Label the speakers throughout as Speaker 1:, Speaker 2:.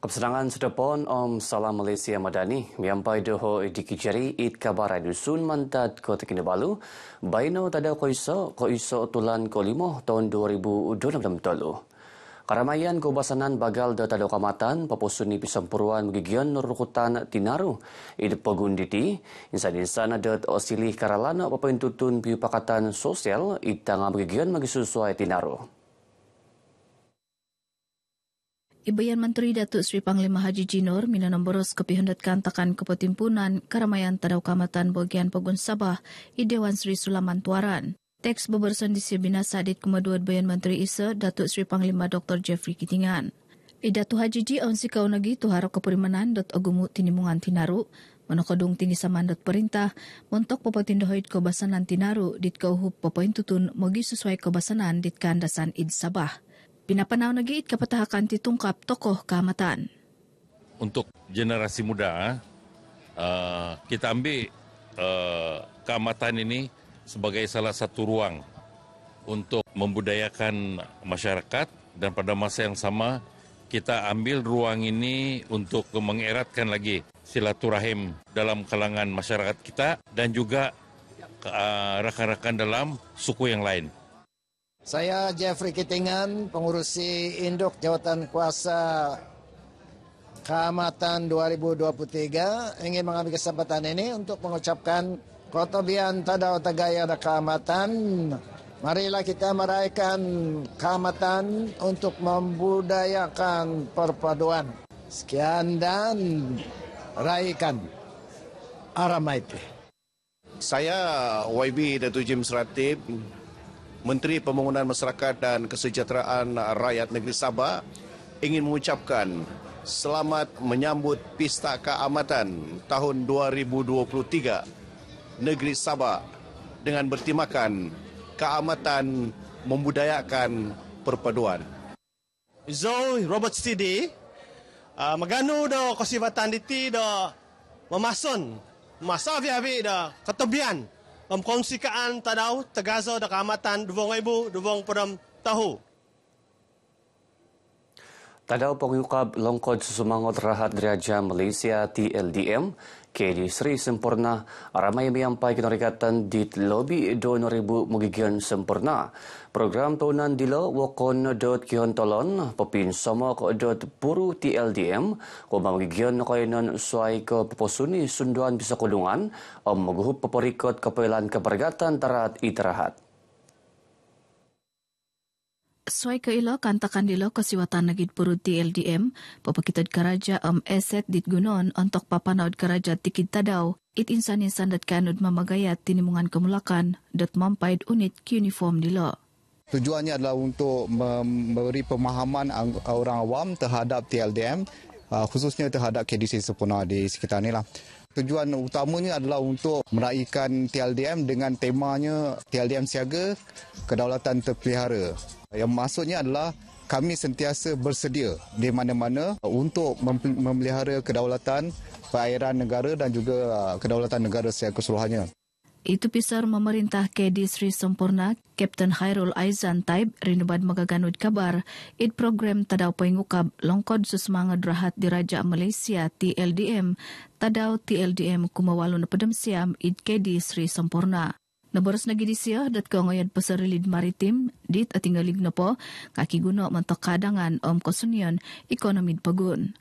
Speaker 1: Kepesanangan sedepon Om Salam Malaysia Madani miampai doho dikijari id kabar dusun mantat kota balu. Bayno tada ko iso ko iso tulan ko limo tahun 2026 tolu. Karamayan kubasanan bagal do tada kamatan papusuni pisampuruan gigian nurukutan tinaru id pagunditi insan insan ada osilih karalana apa papintutun piupakatan sosial id tangam gigian magisusuai tinaru.
Speaker 2: Ibayan Menteri Datuk Seri Panglima Haji Jinur Mila Nomboros kepihendatkan takan kepertimpunan keramaian tadau kamatan bagian Pogun Sabah i Dewan Seri Sulaman Tuaran. Teks berbersan di Sibina Sadid Kemaduan Bayan Menteri Isa Datuk Seri Panglima Dr. Jeffrey Kitingan. Ida Haji Ji on si kau nagi tuharo kepurimanan dot agumu tinimungan tinaru menokodung tinggi saman dot perintah montok popotin dohoid kobasanan tinaru dit kau hub popoin tutun mogi sesuai kobasanan dit kandasan id sabah. Pinapanaw na giit kapatahakan ti tungkap tokoh kamatan.
Speaker 1: Untuk generasi muda, eh, kita ambil uh, kamatan ini sebagai salah satu ruang untuk membudayakan masyarakat dan pada masa yang sama kita ambil ruang ini untuk mengeratkan lagi silaturahim dalam kalangan masyarakat kita dan juga eh, rekan-rekan dalam suku yang lain. Saya Jeffrey Kitingan, pengurusi induk jawatan kuasa Kamatan 2023 ingin mengambil kesempatan ini untuk mengucapkan Kotobian Tadao Tagaya da Kamatan. Marilah kita merayakan Kamatan untuk membudayakan perpaduan. Sekian dan raikan Aramaiti. Saya YB Datu James Ratib, Menteri Pembangunan Masyarakat dan Kesejahteraan Rakyat Negeri Sabah ingin mengucapkan selamat menyambut Pesta Keamatan tahun 2023 Negeri Sabah dengan bertimakan keamatan membudayakan perpaduan. Zoe Robert Stidi uh, ah, Maganu do kosibatan diti do memasun masa via via do ketebian memkongsikan tadau tegazo dakamatan duwong ibu duwong peram tahu Tadau pengyukab longkod susumangot rahat diraja Malaysia TLDM KD Sri Sempurna ramai yang menyampai kenarikatan di lobi 2000 mugigian sempurna. Program tahunan dilo wakon dot kian tolon pepin sama ko dot puru TLDM ko mugigian kainan suai ke peposuni sunduan bisa kudungan om maguhup peperikot kepelan kepergatan terat itrahat
Speaker 2: suai ke ilo kantakan dilo kesiwatan nagid purut di LDM, papakitad karaja am eset di gunon untuk papa naud karaja tikid daw it insan insan dat kanud mamagayat tinimungan kemulakan dat mampaid unit kuniform dilo. Tujuannya adalah untuk memberi pemahaman orang awam terhadap TLDM, uh, khususnya terhadap KDC sepenuhnya di sekitar ini. Lah. Tujuan utamanya adalah untuk meraihkan TLDM dengan temanya TLDM Siaga Kedaulatan Terpelihara. Yang maksudnya adalah kami sentiasa bersedia di mana-mana untuk memelihara kedaulatan perairan negara dan juga ah, kedaulatan negara secara keseluruhannya. Itu pisar memerintah KD Sri Sempurna, Kapten Hairul Aizan Taib, rinubad magaganud kabar, id program tadau pengukab longkod susmangat rahat diraja Malaysia TLDM, tadau TLDM kumawalun siam id KD Sri Sempurna. Nabaros na gidisya dat kongoyan pasarilid maritim dit atingalig na po kakiguno mantok kadangan om kosunyon ekonomid pagun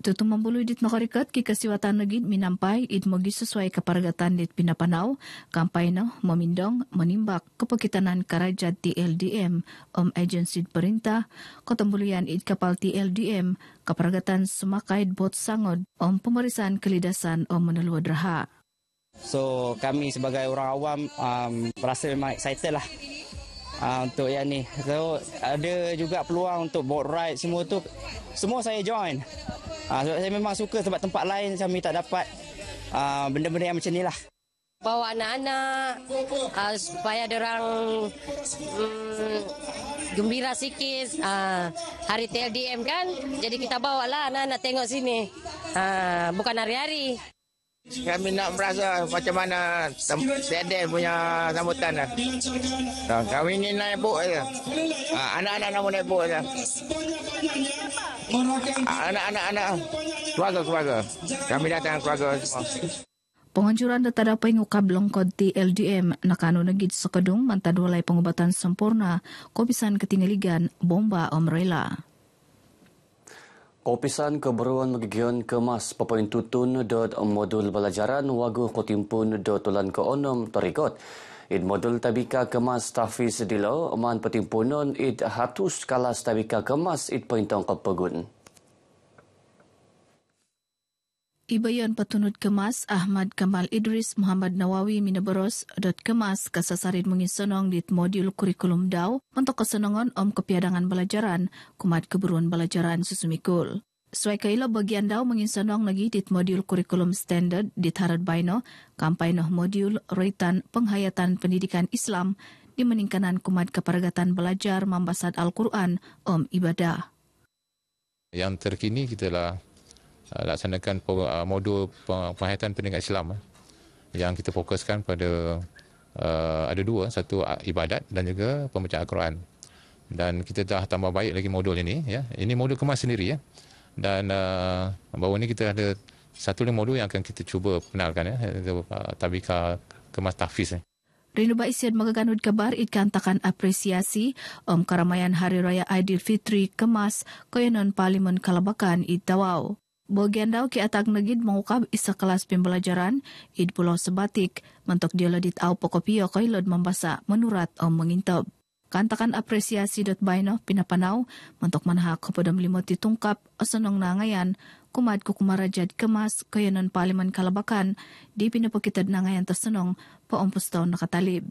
Speaker 2: tutuman bulu di makarikat ki kasiwatan nagid minampai id magi sesuai kaparagatan di pinapanau kampay no mamindong manimbak kapakitanan karajat ti LDM om agensi perintah kotambulian id kapal ti LDM kaparagatan sumakaid bot sangod om pemerisan kelidasan om menaluwa draha
Speaker 1: So kami sebagai orang awam um, rasa memang excited lah Uh, untuk yang ni. So, ada juga peluang untuk boat ride semua tu. Semua saya join. Ah, sebab saya memang suka sebab tempat lain kami tak dapat uh, benda-benda yang macam ni lah.
Speaker 3: Bawa anak-anak uh, supaya orang um, gembira sikit. Ah, hari TLDM kan, jadi kita bawa lah anak-anak tengok sini. Ah, bukan hari-hari. Kami nak merasa
Speaker 2: macam mana tem- punya sambutan lah. Ah, kami ingin naik buk je. Uh, anak-anak nak naik buk je anak-anak-anak keluarga keluarga kami datang keluarga semua Penghancuran data da pengukap longkod di LDM nakano negit sa mantan mantad walay pengubatan sempurna kopisan ketingaligan bomba omrela.
Speaker 1: Kopisan keberuan magigian kemas papain tutun dot modul belajaran wago kotimpun dot tulan ke onom tarikot id model tabika kemas tafis dilo man punon id hatus kalas tabika kemas id pintong kepegun.
Speaker 2: Ibayan petunut Kemas Ahmad Kamal Idris Muhammad Nawawi Mineboros dot Kemas kasasarin mungin sonong modul kurikulum daw untuk kesenongan om kepiadangan belajaran kumat keburuan belajaran susumikul. Suai kaila bagian dau menginsanong lagi dit modul kurikulum standard dit harad baino kampai noh modul reitan penghayatan pendidikan Islam di meningkanan kumat keparagatan belajar mambasad Al-Quran om ibadah.
Speaker 1: Yang terkini kita lah uh, laksanakan uh, modul penghayatan pendidikan Islam eh. yang kita fokuskan pada uh, ada dua, satu ibadat dan juga pembacaan Al-Quran. Dan kita dah tambah baik lagi modul ini. Ya. Ini modul kemas sendiri. Ya dan uh, baru ini kita ada satu lima modul yang akan kita cuba perkenalkan ya itu, uh, tabika kemas tahfiz ni. Eh.
Speaker 2: Rindu Baisyen mengganut kabar ikan takan apresiasi Om keramaian Hari Raya Aidilfitri kemas Koyonon Parlimen Kalabakan Itawau. Bagian dau ke atak negit mengukap isa kelas pembelajaran id pulau sebatik mentok dia ledit au pokopio koilod membasa menurat om mengintop. Kantakan apresyasi dot bayno pinapanaw mantok manahak kapadam limot titungkap asanong nangayan kumad ko kumarajad kamas kayanon paliman kalabakan di pinapakitad nangayan tasanong paompos taon nakatalib.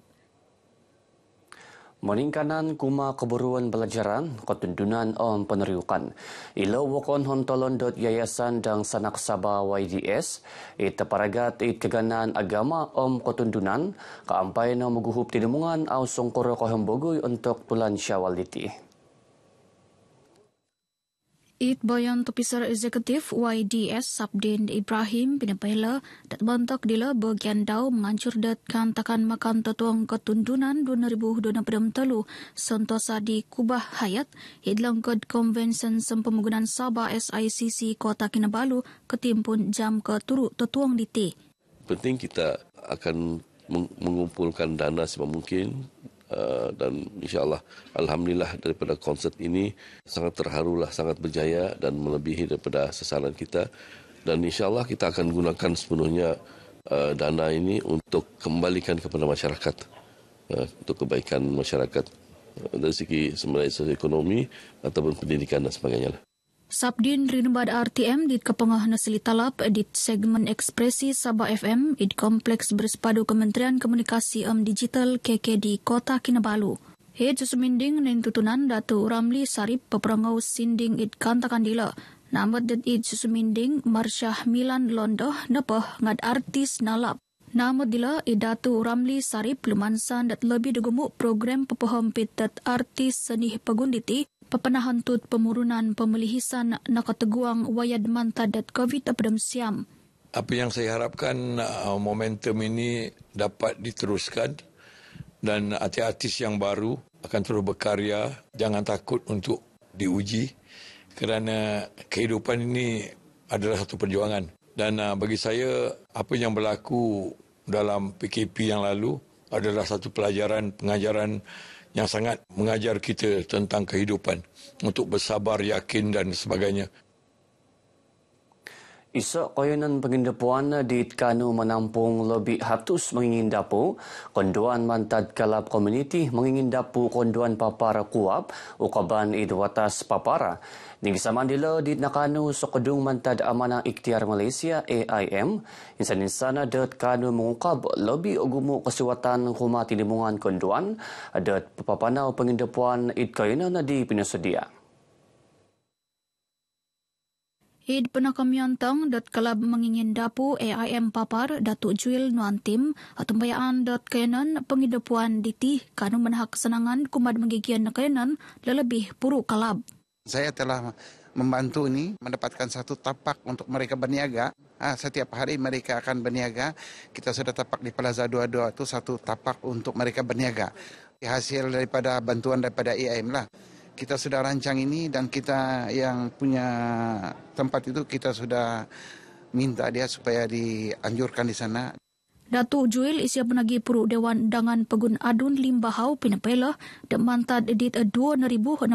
Speaker 1: Meningkanan kuma keburuan belajaran ketundunan om peneriukan. Ilau wakon hontolon dot yayasan dan sanak sabah YDS ita paragat it keganan agama om ketundunan kaampai na maguhup tidumungan au songkoro kohembogoy untuk bulan syawal ditih.
Speaker 3: It Bayan Tupisar Eksekutif YDS Sabdin Ibrahim Pinapahila dat bantak dila bagian dau menghancur dat kantakan makan tetuang ketundunan 2023 sentosa di Kubah Hayat hidlang kod konvensyen sempemugunan Sabah SICC Kota Kinabalu ketimpun jam ke turu tetuang di T.
Speaker 1: Penting kita akan mengumpulkan dana sebab mungkin Eh, dan insyaallah alhamdulillah daripada konsert ini sangat terharulah sangat berjaya dan melebihi daripada sasaran kita dan insyaallah kita akan gunakan sepenuhnya uh, dana ini untuk kembalikan kepada masyarakat uh, untuk kebaikan masyarakat dari segi sumber ekonomi ataupun pendidikan dan sebagainya lah.
Speaker 3: Sabdin rinubad RTM di kepengah Nasli talap di segmen ekspresi Sabah FM di kompleks bersepadu Kementerian Komunikasi M Digital KK di Kota Kinabalu. Hei Jusuminding nain tutunan Datu Ramli Sarip peperangau sinding id kanta kandila. Namat dan id Jusuminding Marsyah Milan Londoh nepeh ngad artis nalap. Namat dila id Datu Ramli Sarip lumansan dat lebih degumuk program pepohon pitet artis senih pegunditi papanahan tut pemurunan pemelihisan nakateguang wayad mantad at covid apadam siam.
Speaker 2: Apa yang saya harapkan uh, momentum ini dapat diteruskan dan artis-artis yang baru akan terus berkarya. Jangan takut untuk diuji kerana kehidupan ini adalah satu perjuangan. Dan uh, bagi saya, apa yang berlaku
Speaker 1: dalam PKP yang lalu adalah satu pelajaran, pengajaran yang sangat mengajar kita tentang kehidupan untuk bersabar, yakin dan sebagainya. Isa koyunan pengindapuan di Tkanu menampung lebih hatus mengingindapu konduan mantad kalap komuniti mengingindapu konduan papara kuap ukaban idwatas papara. Nigi Samandila di Nakanu sokedung Mantad Amanah Ikhtiar Malaysia AIM Insan-insana dat kanu mengukap lebih ogumu kesiwatan rumah tinimungan konduan dat papanau pengindapuan idkainan di Pinasudia.
Speaker 3: Id penakamiantang dat kelab mengingin dapu AIM papar datu juil nuantim atau atumbayaan dat kayanan pengidapuan ditih kanu menhak senangan kumad menggigian na lebih puru kelab.
Speaker 2: Saya telah membantu ini mendapatkan satu tapak untuk mereka berniaga. Ah, setiap hari mereka akan berniaga. Kita sudah tapak di Plaza 22 itu satu tapak untuk mereka berniaga. Hasil daripada bantuan daripada IAM lah. kita sudah rancang ini dan kita yang punya tempat itu kita sudah minta dia supaya dianjurkan di sana.
Speaker 3: Datuk Juil isya penagi Puruk Dewan Dangan Pegun Adun Limbahau Pinapela dan mantad edit 2,600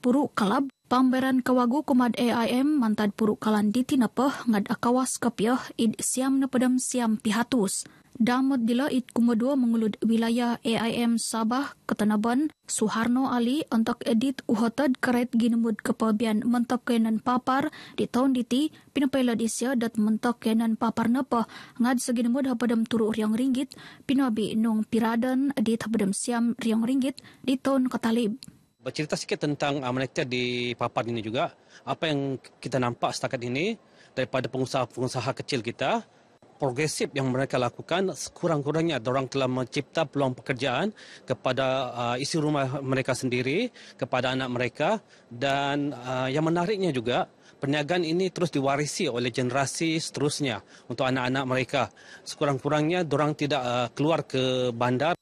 Speaker 3: Puruk Kelab Pamberan Kawagu Kumad AIM mantad Puruk Kalan di Tinapah ngad akawas kapiah id siam nepedam siam pihatus. Damod Dilait Kumodo mengulud wilayah AIM Sabah, Ketenaban, Suharno Ali untuk edit uhotad keret ginumud kepabian mentok kenan papar di tahun diti pinapaila disya dat mentok kenan papar nepa ngad seginumud hapadam turu riang ringgit pinabi nung piradan edit hapadam siam riang ringgit di tahun katalib.
Speaker 1: Bercerita sikit tentang amanita ah, di papar ini juga. Apa yang kita nampak setakat ini daripada pengusaha-pengusaha kecil kita, progresif yang mereka lakukan sekurang-kurangnya orang telah mencipta peluang pekerjaan kepada uh, isi rumah mereka sendiri kepada anak mereka dan uh, yang menariknya juga perniagaan ini terus diwarisi oleh generasi seterusnya untuk anak-anak mereka sekurang-kurangnya orang tidak uh, keluar ke bandar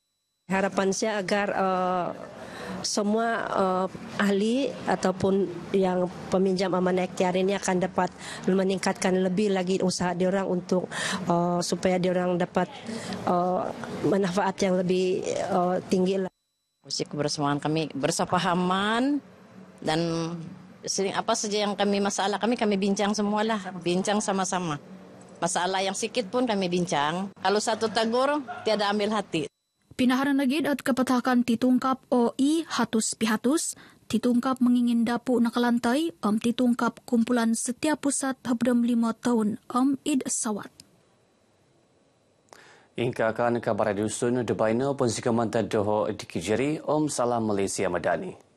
Speaker 2: harapan saya agar uh semua uh, ahli ataupun yang peminjam amanah ikhtiar ini akan dapat meningkatkan lebih lagi usaha diorang untuk uh, supaya diorang dapat
Speaker 1: uh, manfaat yang lebih uh, tinggi lah. Musik bersamaan kami bersepahaman dan sering apa saja yang kami masalah kami
Speaker 2: kami bincang semualah bincang sama-sama masalah yang sedikit pun kami bincang kalau
Speaker 3: satu tegur tiada ambil hati Pinaharan lagi at kapatakan titungkap OI i hatus pihatus, titungkap mengingin dapu nak lantai, om titungkap kumpulan setiap pusat hebdom lima tahun om id sawat.
Speaker 1: Ingka kan kabar dusun debaina pun sikamanta doho dikijeri om salam Malaysia Madani.